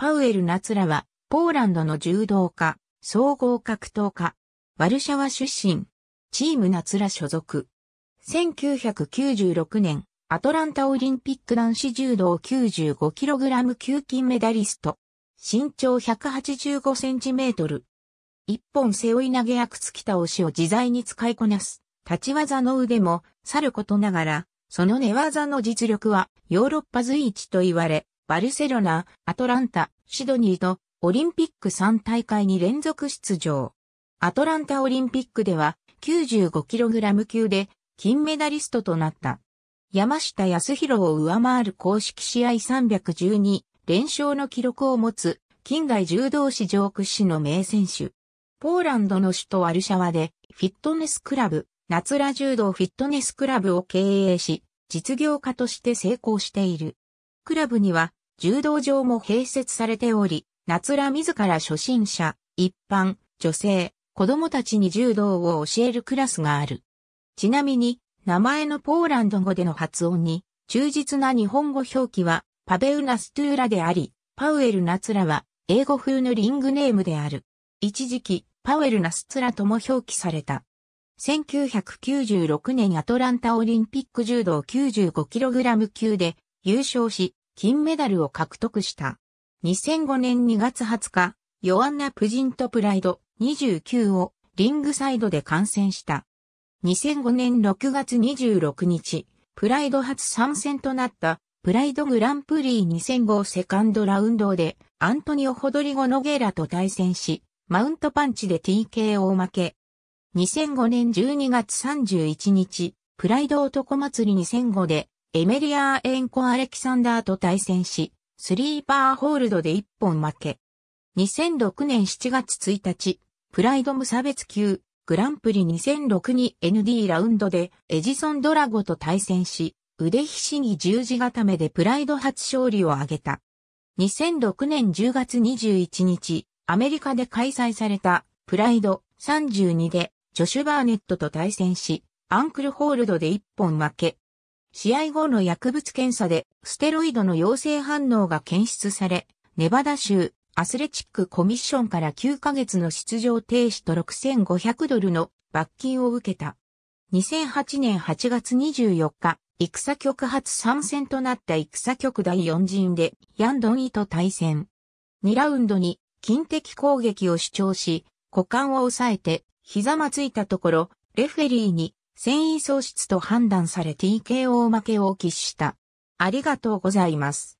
パウエル・ナツラは、ポーランドの柔道家、総合格闘家、ワルシャワ出身、チームナツラ所属。1996年、アトランタオリンピック男子柔道 95kg 級金メダリスト。身長 185cm。一本背負い投げやくつき倒しを自在に使いこなす。立ち技の腕も、さることながら、その寝技の実力はヨーロッパ随一と言われ、バルセロナ、アトランタ、シドニーとオリンピック3大会に連続出場。アトランタオリンピックでは 95kg 級で金メダリストとなった。山下康弘を上回る公式試合312連勝の記録を持つ近代柔道史上屈指の名選手。ポーランドの首都ワルシャワでフィットネスクラブ、夏ら柔道フィットネスクラブを経営し、実業家として成功している。クラブには柔道場も併設されており、夏ら自ら初心者、一般、女性、子供たちに柔道を教えるクラスがある。ちなみに、名前のポーランド語での発音に、忠実な日本語表記は、パベウナストゥーラであり、パウエル・ナツラは、英語風のリングネームである。一時期、パウエル・ナスツラとも表記された。1996年アトランタオリンピック柔道 95kg 級で優勝し、金メダルを獲得した。2005年2月20日、ヨアンナ・プジント・プライド29をリングサイドで観戦した。2005年6月26日、プライド初参戦となったプライドグランプリ2005セカンドラウンドでアントニオ・ホドリゴ・ノゲーラと対戦し、マウントパンチで TKO 負け。2005年12月31日、プライド男祭り2005でエメリアエンコ・アレキサンダーと対戦し、スリーパーホールドで1本負け。2006年7月1日、プライド無差別級、グランプリ2006に ND ラウンドでエジソン・ドラゴと対戦し、腕ひしぎ十字固めでプライド初勝利を挙げた。2006年10月21日、アメリカで開催されたプライド32でジョシュ・バーネットと対戦し、アンクルホールドで1本負け、試合後の薬物検査でステロイドの陽性反応が検出され、ネバダ州アスレチックコミッションから9ヶ月の出場停止と6500ドルの罰金を受けた。2008年8月24日、戦局初参戦となった戦局第4陣でヤンドンイと対戦。2ラウンドに近敵攻撃を主張し、股間を抑えて膝まついたところ、レフェリーに繊維喪失と判断され TKO 負けを喫した。ありがとうございます。